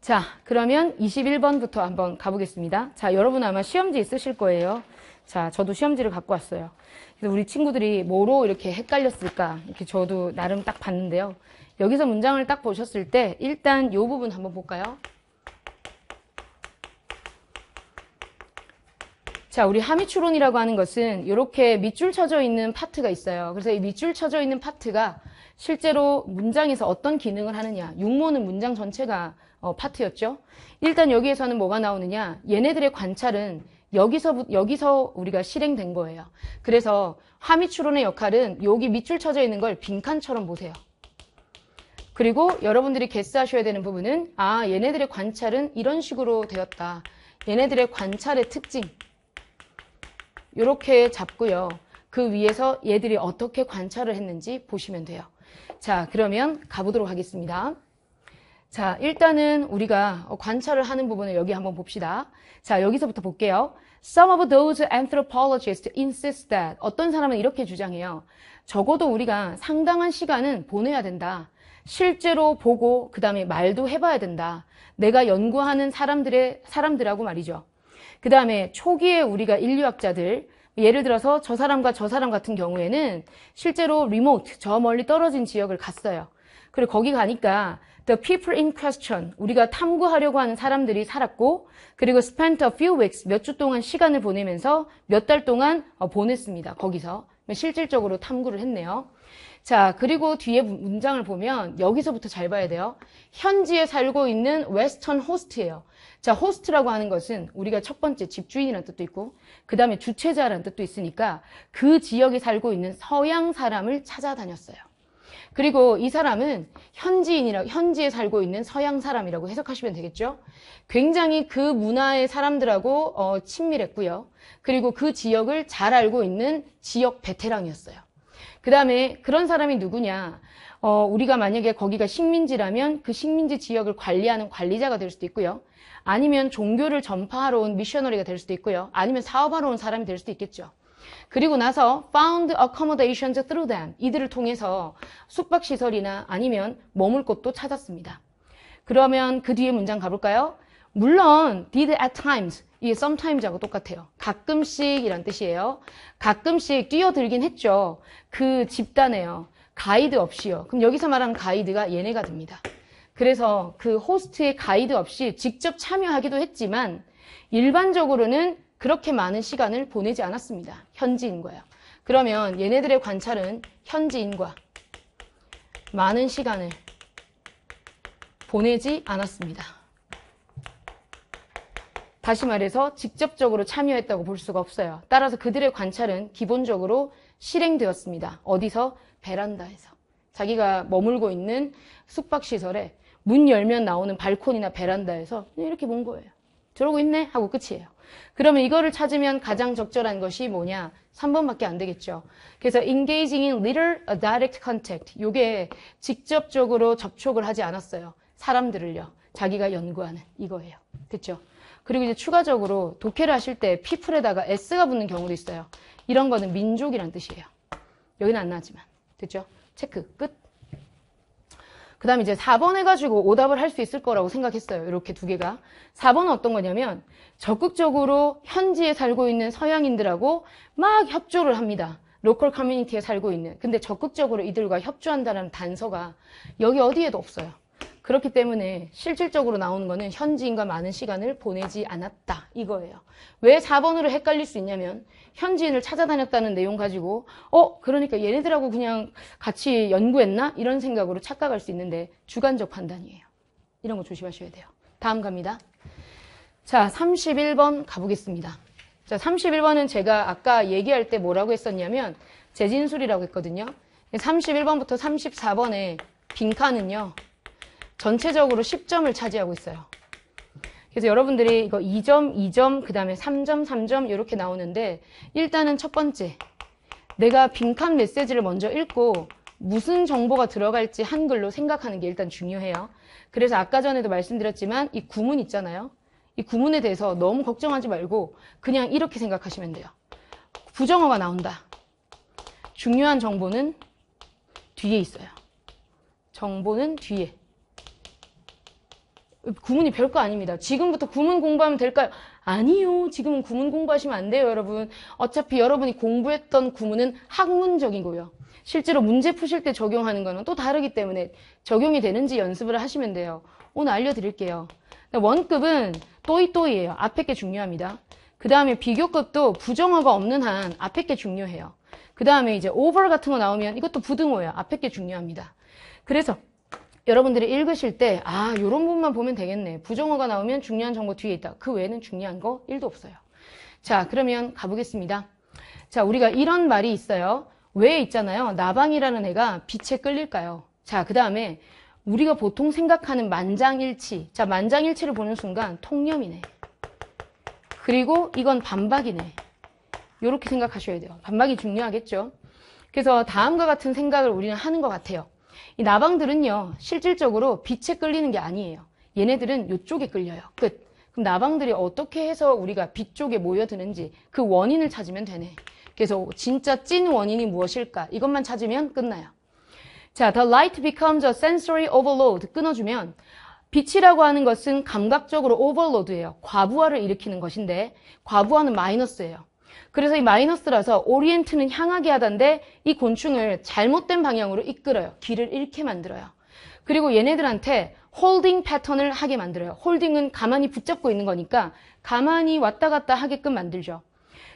자, 그러면 21번부터 한번 가보겠습니다. 자, 여러분 아마 시험지 있으실 거예요. 자, 저도 시험지를 갖고 왔어요. 그래서 우리 친구들이 뭐로 이렇게 헷갈렸을까? 이렇게 저도 나름 딱 봤는데요. 여기서 문장을 딱 보셨을 때 일단 요 부분 한번 볼까요? 자, 우리 하미추론이라고 하는 것은 이렇게 밑줄 쳐져 있는 파트가 있어요. 그래서 이 밑줄 쳐져 있는 파트가 실제로 문장에서 어떤 기능을 하느냐. 육모는 문장 전체가 어, 파트였죠. 일단 여기에서는 뭐가 나오느냐. 얘네들의 관찰은 여기서 여기서 우리가 실행된 거예요. 그래서 하미추론의 역할은 여기 밑줄 쳐져 있는 걸 빈칸처럼 보세요. 그리고 여러분들이 개스하셔야 되는 부분은 아 얘네들의 관찰은 이런 식으로 되었다. 얘네들의 관찰의 특징 이렇게 잡고요. 그 위에서 얘들이 어떻게 관찰을 했는지 보시면 돼요. 자, 그러면 가보도록 하겠습니다. 자, 일단은 우리가 관찰을 하는 부분을 여기 한번 봅시다. 자, 여기서부터 볼게요. Some of those anthropologists insist that 어떤 사람은 이렇게 주장해요. 적어도 우리가 상당한 시간은 보내야 된다. 실제로 보고 그다음에 말도 해봐야 된다. 내가 연구하는 사람들의 사람들하고 말이죠. 그다음에 초기에 우리가 인류학자들 예를 들어서 저 사람과 저 사람 같은 경우에는 실제로 리모트, 저 멀리 떨어진 지역을 갔어요. 그리고 거기 가니까 the people in question, 우리가 탐구하려고 하는 사람들이 살았고, 그리고 spent a few weeks, 몇 주 동안 시간을 보내면서 몇 달 동안 어, 보냈습니다. 거기서. 실질적으로 탐구를 했네요. 자, 그리고 뒤에 문장을 보면 여기서부터 잘 봐야 돼요. 현지에 살고 있는 웨스턴 호스트예요. 자, 호스트라고 하는 것은 우리가 첫 번째 집주인이라는 뜻도 있고, 그 다음에 주체자라는 뜻도 있으니까 그 지역에 살고 있는 서양 사람을 찾아다녔어요. 그리고 이 사람은 현지인이라 고 현지에 살고 있는 서양 사람이라고 해석하시면 되겠죠. 굉장히 그 문화의 사람들하고 어, 친밀했고요. 그리고 그 지역을 잘 알고 있는 지역 베테랑이었어요. 그 다음에 그런 사람이 누구냐. 어, 우리가 만약에 거기가 식민지라면 그 식민지 지역을 관리하는 관리자가 될 수도 있고요. 아니면 종교를 전파하러 온 미셔너리가 될 수도 있고요. 아니면 사업하러 온 사람이 될 수도 있겠죠. 그리고 나서 found accommodations through them. 이들을 통해서 숙박시설이나 아니면 머물 곳도 찾았습니다. 그러면 그 뒤에 문장 가볼까요? 물론 did at times 이게 sometimes하고 똑같아요. 가끔씩이란 뜻이에요. 가끔씩 뛰어들긴 했죠. 그 집단에요. 가이드 없이요. 그럼 여기서 말하는 가이드가 얘네가 됩니다. 그래서 그 호스트의 가이드 없이 직접 참여하기도 했지만 일반적으로는 그렇게 많은 시간을 보내지 않았습니다. 현지인과요. 그러면 얘네들의 관찰은 현지인과 많은 시간을 보내지 않았습니다. 다시 말해서 직접적으로 참여했다고 볼 수가 없어요. 따라서 그들의 관찰은 기본적으로 실행되었습니다. 어디서? 베란다에서. 자기가 머물고 있는 숙박시설에 문 열면 나오는 발코니나 베란다에서 이렇게 본 거예요. 저러고 있네? 하고 끝이에요. 그러면 이거를 찾으면 가장 적절한 것이 뭐냐? 3번밖에 안 되겠죠. 그래서 engaging in little direct contact. 요게 직접적으로 접촉을 하지 않았어요. 사람들을요. 자기가 연구하는 이거예요. 그렇죠? 그리고 이제 추가적으로 독해를 하실 때 피플에다가 s가 붙는 경우도 있어요. 이런 거는 민족이란 뜻이에요. 여기는 안 나지만 됐죠? 체크 끝. 그 다음에 이제 4번 해가지고 오답을 할 수 있을 거라고 생각했어요. 이렇게 두 개가. 4번은 어떤 거냐면 적극적으로 현지에 살고 있는 서양인들하고 막 협조를 합니다. 로컬 커뮤니티에 살고 있는. 근데 적극적으로 이들과 협조한다는 단서가 여기 어디에도 없어요. 그렇기 때문에 실질적으로 나오는 거는 현지인과 많은 시간을 보내지 않았다 이거예요. 왜 4번으로 헷갈릴 수 있냐면 현지인을 찾아다녔다는 내용 가지고 어 그러니까 얘네들하고 그냥 같이 연구했나 이런 생각으로 착각할 수 있는데 주관적 판단이에요. 이런 거 조심하셔야 돼요. 다음 갑니다. 자 31번 가보겠습니다. 자 31번은 제가 아까 얘기할 때 뭐라고 했었냐면 재진술이라고 했거든요. 31번부터 3 4번에 빈칸은요. 전체적으로 10점을 차지하고 있어요. 그래서 여러분들이 이거 2점, 2점, 그 다음에 3점, 3점 이렇게 나오는데 일단은 첫 번째, 내가 빈칸 메시지를 먼저 읽고 무슨 정보가 들어갈지 한글로 생각하는 게 일단 중요해요. 그래서 아까 전에도 말씀드렸지만 이 구문 있잖아요. 이 구문에 대해서 너무 걱정하지 말고 그냥 이렇게 생각하시면 돼요. 부정어가 나온다. 중요한 정보는 뒤에 있어요. 정보는 뒤에. 구문이 별거 아닙니다. 지금부터 구문 공부하면 될까요? 아니요. 지금은 구문 공부하시면 안 돼요, 여러분. 어차피 여러분이 공부했던 구문은 학문적이고요. 실제로 문제 푸실 때 적용하는 거는 또 다르기 때문에 적용이 되는지 연습을 하시면 돼요. 오늘 알려드릴게요. 네, 원급은 또이또이에요 앞에 게 중요합니다. 그 다음에 비교급도 부정어가 없는 한 앞에 게 중요해요. 그 다음에 이제 오버 같은 거 나오면 이것도 부등호예요. 앞에 게 중요합니다. 그래서 여러분들이 읽으실 때 아, 요런 부분만 보면 되겠네. 부정어가 나오면 중요한 정보 뒤에 있다. 그 외에는 중요한 거 1도 없어요. 자, 그러면 가보겠습니다. 자, 우리가 이런 말이 있어요. 왜 있잖아요. 나방이라는 애가 빛에 끌릴까요? 자, 그 다음에 우리가 보통 생각하는 만장일치. 자, 만장일치를 보는 순간 통념이네. 그리고 이건 반박이네. 요렇게 생각하셔야 돼요. 반박이 중요하겠죠. 그래서 다음과 같은 생각을 우리는 하는 것 같아요. 이 나방들은요, 실질적으로 빛에 끌리는 게 아니에요. 얘네들은 이쪽에 끌려요. 끝. 그럼 나방들이 어떻게 해서 우리가 빛 쪽에 모여드는지 그 원인을 찾으면 되네. 그래서 진짜 찐 원인이 무엇일까? 이것만 찾으면 끝나요. 자, the light becomes a sensory overload 끊어주면 빛이라고 하는 것은 감각적으로 오버로드예요. 과부하를 일으키는 것인데 과부하는 마이너스예요. 그래서 이 마이너스라서 오리엔트는 향하게 하던데 이 곤충을 잘못된 방향으로 이끌어요. 길을 잃게 만들어요. 그리고 얘네들한테 홀딩 패턴을 하게 만들어요. 홀딩은 가만히 붙잡고 있는 거니까 가만히 왔다 갔다 하게끔 만들죠.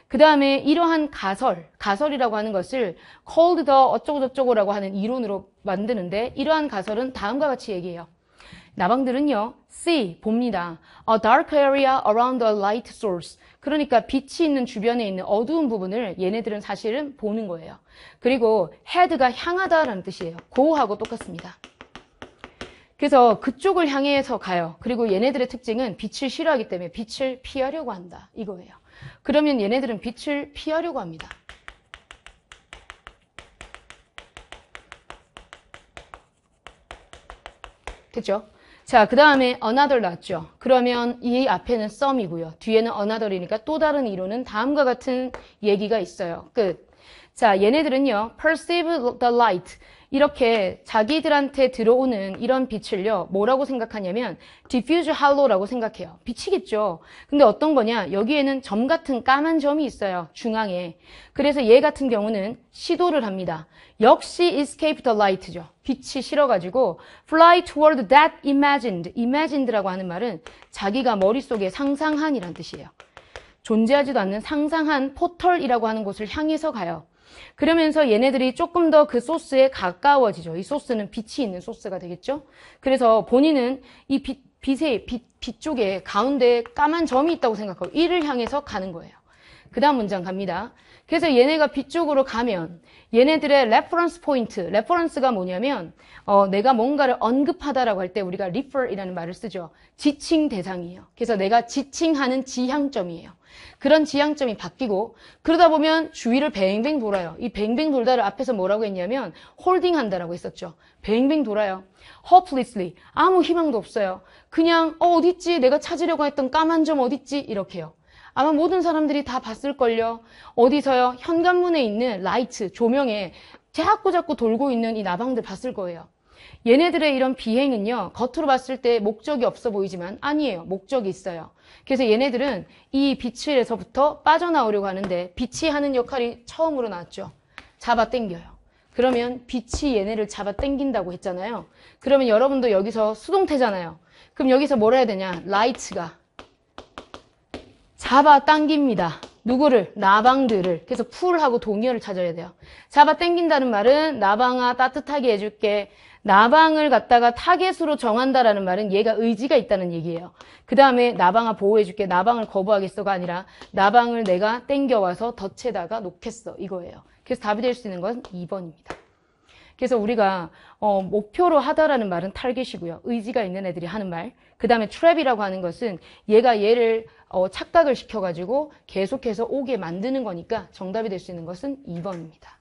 그 다음에 이러한 가설, 가설이라고 하는 것을 called the 어쩌고저쩌고라고 하는 이론으로 만드는데 이러한 가설은 다음과 같이 얘기해요. 나방들은요, see, 봅니다. A dark area around a light source. 그러니까 빛이 있는 주변에 있는 어두운 부분을 얘네들은 사실은 보는 거예요. 그리고 head가 향하다라는 뜻이에요. 고하고 똑같습니다. 그래서 그쪽을 향해서 가요. 그리고 얘네들의 특징은 빛을 싫어하기 때문에 빛을 피하려고 한다. 이거예요. 그러면 얘네들은 빛을 피하려고 합니다. 됐죠? 자, 그 다음에 another 났죠. 그러면 이 앞에는 some이고요. 뒤에는 another이니까 또 다른 이론은 다음과 같은 얘기가 있어요. 끝. 자, 얘네들은요. perceive the light. 이렇게 자기들한테 들어오는 이런 빛을요. 뭐라고 생각하냐면 diffuse hollow라고 생각해요. 비치겠죠 근데 어떤 거냐? 여기에는 점 같은 까만 점이 있어요. 중앙에. 그래서 얘 같은 경우는 시도를 합니다. 역시 escape the light죠. 빛이 싫어가지고 fly toward that imagined. imagined라고 하는 말은 자기가 머릿속에 상상한이란 뜻이에요. 존재하지도 않는 상상한 포털이라고 하는 곳을 향해서 가요. 그러면서 얘네들이 조금 더 그 소스에 가까워지죠. 이 소스는 빛이 있는 소스가 되겠죠. 그래서 본인은 이 빛, 빛의 빛, 빛 쪽에 가운데 까만 점이 있다고 생각하고 이를 향해서 가는 거예요. 그 다음 문장 갑니다. 그래서 얘네가 뒤 쪽으로 가면 얘네들의 레퍼런스 포인트, 레퍼런스가 뭐냐면 어, 내가 뭔가를 언급하다라고 할 때 우리가 리 e 이라는 말을 쓰죠. 지칭 대상이에요. 그래서 내가 지칭하는 지향점이에요. 그런 지향점이 바뀌고 그러다 보면 주위를 뱅뱅 돌아요. 이 뱅뱅 돌다를 앞에서 뭐라고 했냐면 홀딩한다라고 했었죠. 뱅뱅 돌아요. hopelessly 아무 희망도 없어요. 그냥 어어디있지 내가 찾으려고 했던 까만 점어디있지 이렇게요. 아마 모든 사람들이 다 봤을걸요. 어디서요? 현관문에 있는 라이트, 조명에 자꾸 자꾸 돌고 있는 이 나방들 봤을 거예요. 얘네들의 이런 비행은요, 겉으로 봤을 때 목적이 없어 보이지만 아니에요. 목적이 있어요. 그래서 얘네들은 이 빛에서부터 빠져나오려고 하는데 빛이 하는 역할이 처음으로 나왔죠. 잡아 당겨요. 그러면 빛이 얘네를 잡아 당긴다고 했잖아요. 그러면 여러분도 여기서 수동태잖아요. 그럼 여기서 뭘 해야 되냐? 라이트가 잡아 당깁니다. 누구를? 나방들을. 그래서 풀하고 동의어를 찾아야 돼요. 잡아 당긴다는 말은 나방아 따뜻하게 해줄게. 나방을 갖다가 타겟으로 정한다라는 말은 얘가 의지가 있다는 얘기예요. 그 다음에 나방아 보호해줄게. 나방을 거부하겠어가 아니라 나방을 내가 땡겨와서 덫에다가 놓겠어. 이거예요. 그래서 답이 될 수 있는 건 2번입니다. 그래서 우리가 어, 목표로 하다라는 말은 탈깃이고요. 의지가 있는 애들이 하는 말. 그 다음에 트랩이라고 하는 것은 얘가 얘를 어, 착각을 시켜가지고 계속해서 오게 만드는 거니까 정답이 될 수 있는 것은 2번입니다.